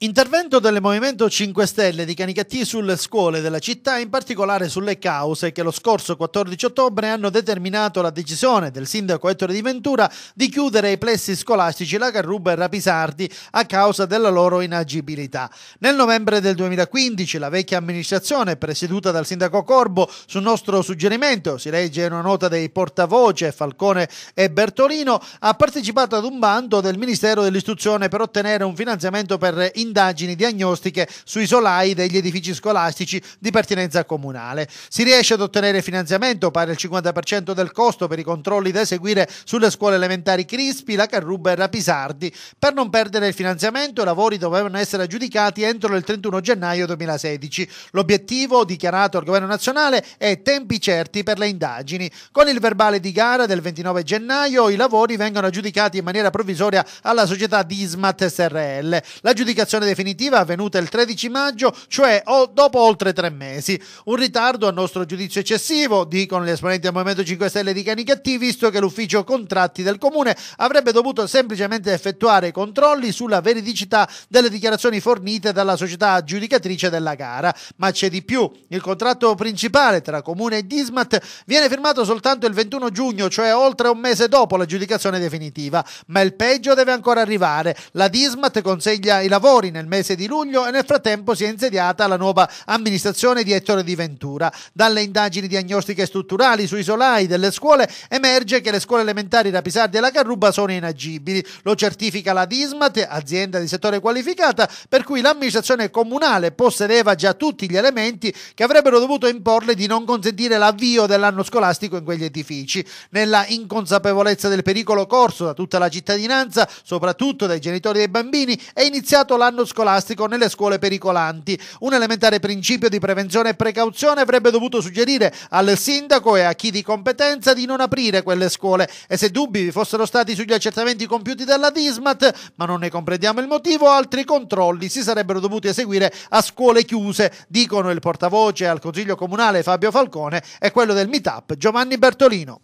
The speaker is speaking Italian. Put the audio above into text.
Intervento del Movimento 5 Stelle di Canicattì sulle scuole della città, in particolare sulle cause che lo scorso 14 ottobre hanno determinato la decisione del sindaco Ettore Di Ventura di chiudere i plessi scolastici La Carruba e Rapisardi a causa della loro inagibilità. Nel novembre del 2015 la vecchia amministrazione, presieduta dal sindaco Corbo, su nostro suggerimento, si legge una nota dei portavoce Falcone e Bertolino, ha partecipato ad un bando del Ministero dell'Istruzione per ottenere un finanziamento per indagini diagnostiche sui solai degli edifici scolastici di pertinenza comunale. Si riesce ad ottenere finanziamento pari al 50% del costo per i controlli da eseguire sulle scuole elementari Crispi, la Carruba e Rapisardi. Per non perdere il finanziamento, i lavori dovevano essere aggiudicati entro il 31 gennaio 2016. L'obiettivo dichiarato al Governo nazionale è tempi certi per le indagini. Con il verbale di gara del 29 gennaio i lavori vengono aggiudicati in maniera provvisoria alla società Dismat SRL. L'aggiudicazione approvazione definitiva è avvenuta il 13 maggio, cioè dopo oltre tre mesi. Un ritardo a nostro giudizio eccessivo, dicono gli esponenti del Movimento 5 Stelle di Canicattì, visto che l'ufficio contratti del comune avrebbe dovuto semplicemente effettuare controlli sulla veridicità delle dichiarazioni fornite dalla società aggiudicatrice della gara. Ma c'è di più, il contratto principale tra comune e Dismat viene firmato soltanto il 21 giugno, cioè oltre un mese dopo l'aggiudicazione definitiva. Ma il peggio deve ancora arrivare. La Dismat consegna i lavori lavori nel mese di luglio e nel frattempo si è insediata la nuova amministrazione di Ettore Di Ventura. Dalle indagini diagnostiche strutturali sui solai delle scuole emerge che le scuole elementari da Pisardi e la Carruba sono inagibili. Lo certifica la Dismat, azienda di settore qualificata, per cui l'amministrazione comunale possedeva già tutti gli elementi che avrebbero dovuto imporle di non consentire l'avvio dell'anno scolastico in quegli edifici. Nella inconsapevolezza del pericolo corso da tutta la cittadinanza, soprattutto dai genitori dei bambini, è iniziato l'anno anno scolastico nelle scuole pericolanti. Un elementare principio di prevenzione e precauzione avrebbe dovuto suggerire al sindaco e a chi di competenza di non aprire quelle scuole e se dubbi vi fossero stati sugli accertamenti compiuti dalla Dismat, ma non ne comprendiamo il motivo, altri controlli si sarebbero dovuti eseguire a scuole chiuse, dicono il portavoce al Consiglio Comunale Fabio Falcone e quello del Meetup Giovanni Bertolino.